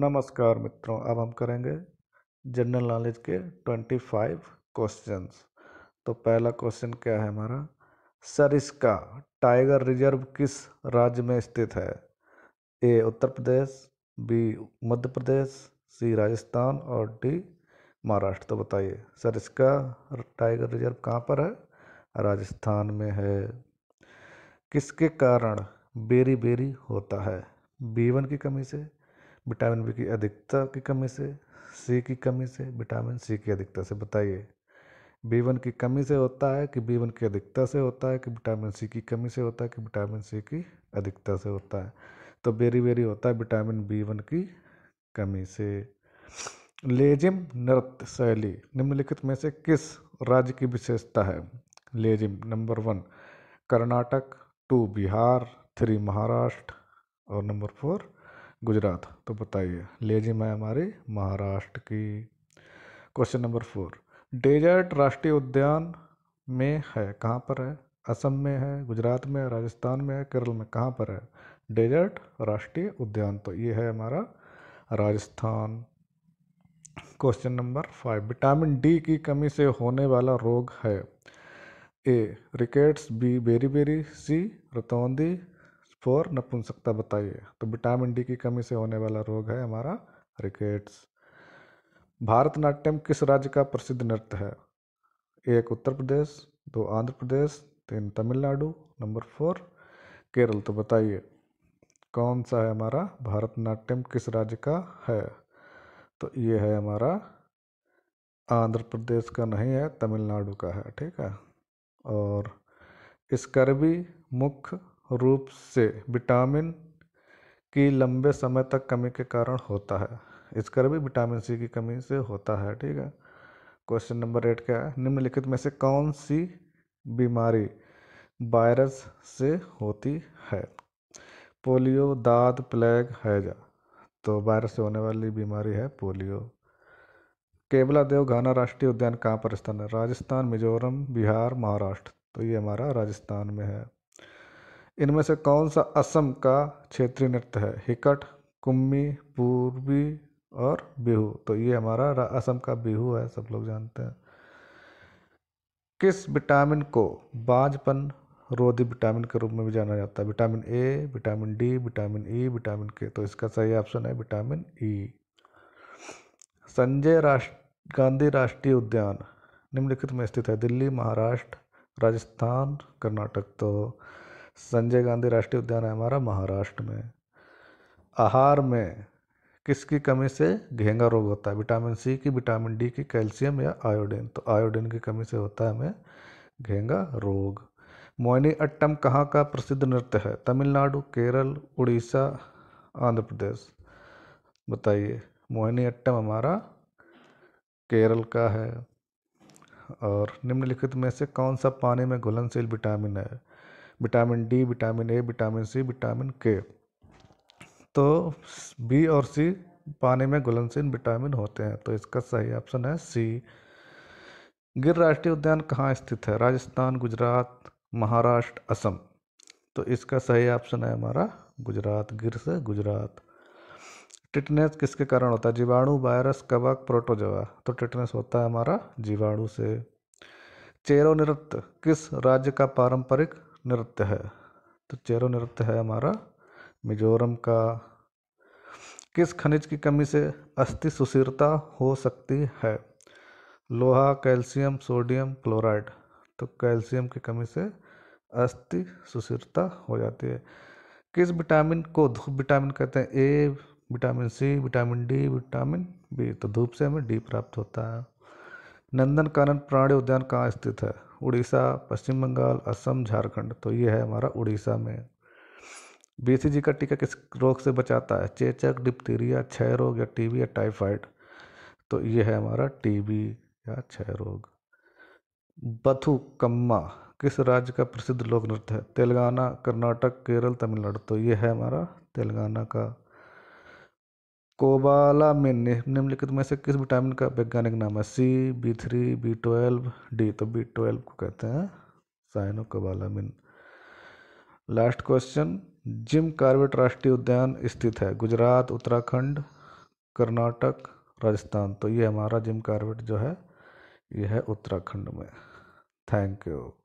नमस्कार मित्रों अब हम करेंगे जनरल नॉलेज के ट्वेंटी फाइव क्वेश्चंस तो पहला क्वेश्चन क्या है हमारा सरिस्का टाइगर रिजर्व किस राज्य में स्थित है ए उत्तर प्रदेश बी मध्य प्रदेश सी राजस्थान और डी महाराष्ट्र तो बताइए सरिस्का टाइगर रिजर्व कहाँ पर है राजस्थान में है किसके कारण बेरी बेरी होता है बीवन की कमी से विटामिन बी की अधिकता की कमी से सी की कमी से विटामिन सी की अधिकता से बताइए बी वन की कमी से होता है कि बी वन की अधिकता से होता है कि विटामिन सी की कमी से होता है कि विटामिन सी की अधिकता से होता है तो बेरी बेरी होता है विटामिन बी वन की कमी से लेजिम नृत्य शैली निम्नलिखित में से किस राज्य की विशेषता है Lezim number one Karnataka two Bihar three Maharashtra और नंबर फोर गुजरात तो बताइए ले जी मैं हमारी महाराष्ट्र की क्वेश्चन नंबर फोर डेजर्ट राष्ट्रीय उद्यान में है कहाँ पर है असम में है गुजरात में है राजस्थान में है केरल में कहाँ पर है डेजर्ट राष्ट्रीय उद्यान तो ये है हमारा Rajasthan question number five vitamin D की कमी से होने वाला रोग है A rickets B beri beri C रतौंदी फॉर नपुंसकता बताइए तो विटामिन डी की कमी से होने वाला रोग है हमारा रिकेट्स भारतनाट्यम किस राज्य का प्रसिद्ध नृत्य है एक उत्तर प्रदेश दो आंध्र प्रदेश तीन तमिलनाडु नंबर फोर केरल तो बताइए कौन सा है हमारा भारतनाट्यम किस राज्य का है तो ये है हमारा आंध्र प्रदेश का नहीं है तमिलनाडु का है ठीक है और इस करवी मुख्य रूप से विटामिन की लंबे समय तक कमी के कारण होता है इसका भी विटामिन सी की कमी से होता है ठीक है क्वेश्चन नंबर एट क्या है निम्नलिखित में से कौन सी बीमारी वायरस से होती है पोलियो दाद प्लेग हैजा तो वायरस से होने वाली बीमारी है पोलियो केवला देव घाना राष्ट्रीय उद्यान कहाँ पर स्थान है राजस्थान मिजोरम बिहार महाराष्ट्र तो ये हमारा राजस्थान में है इनमें से कौन सा असम का क्षेत्रीय नृत्य है हिकट कुम्मी पूर्वी और बिहू तो ये हमारा असम का बिहू है सब लोग जानते हैं किस विटामिन को बाजपन रोधी विटामिन के रूप में भी जाना जाता है vitamin A vitamin D vitamin E vitamin K तो इसका सही ऑप्शन है विटामिन ई संजय राष्ट्र गांधी राष्ट्रीय उद्यान निम्नलिखित में स्थित है दिल्ली महाराष्ट्र राजस्थान कर्नाटक तो संजय गांधी राष्ट्रीय उद्यान है हमारा महाराष्ट्र में आहार में किसकी कमी से घेंगा रोग होता है विटामिन सी की विटामिन डी की कैल्शियम या आयोडीन तो आयोडीन की कमी से होता है हमें घेंगा रोग मोइनी अट्टम कहाँ का प्रसिद्ध नृत्य है तमिलनाडु केरल उड़ीसा आंध्र प्रदेश बताइए मोहिनी अट्टम हमारा केरल का है और निम्नलिखित में से कौन सा पानी में घुलनशील विटामिन है vitamin D vitamin A vitamin C vitamin K तो बी और सी पानी में घुलनशील विटामिन होते हैं तो इसका सही ऑप्शन है सी गिर राष्ट्रीय उद्यान कहाँ स्थित है राजस्थान गुजरात महाराष्ट्र असम तो इसका सही ऑप्शन है हमारा गुजरात गिर से गुजरात टिटनेस किसके कारण होता है जीवाणु वायरस कवक प्रोटोजवा तो टिटनेस होता है हमारा जीवाणु से चेरो नृत्य किस राज्य का पारंपरिक नृत्य है तो चेरो नृत्य है हमारा मिजोरम का किस खनिज की कमी से अस्थि सुशीरता हो सकती है लोहा कैल्शियम सोडियम क्लोराइड तो कैल्शियम की कमी से अस्थि सुशीरता हो जाती है किस विटामिन को धूप विटामिन कहते हैं A vitamin C vitamin D vitamin B तो धूप से हमें डी प्राप्त होता है नंदनकानन प्राणी उद्यान कहाँ स्थित है उड़ीसा पश्चिम बंगाल असम झारखंड तो ये है हमारा उड़ीसा में बी का टीका किस रोग से बचाता है चेचक डिप्थीरिया क्षय रोग या टीबी या टाइफाइड तो ये है हमारा टीबी या क्षय रोग बथुकम्मा किस राज्य का प्रसिद्ध लोक नृत्य है तेलंगाना कर्नाटक केरल तमिलनाडु तो ये है हमारा तेलंगाना का कोबालामिन निम्नलिखित में से किस विटामिन का वैज्ञानिक नाम है C B three B twelve D तो बी ट्वेल्व को कहते हैं साइनो मिन लास्ट क्वेश्चन जिम कार्बेट राष्ट्रीय उद्यान स्थित है गुजरात उत्तराखंड कर्नाटक राजस्थान तो ये हमारा जिम कार्बेट जो है ये है उत्तराखंड में थैंक यू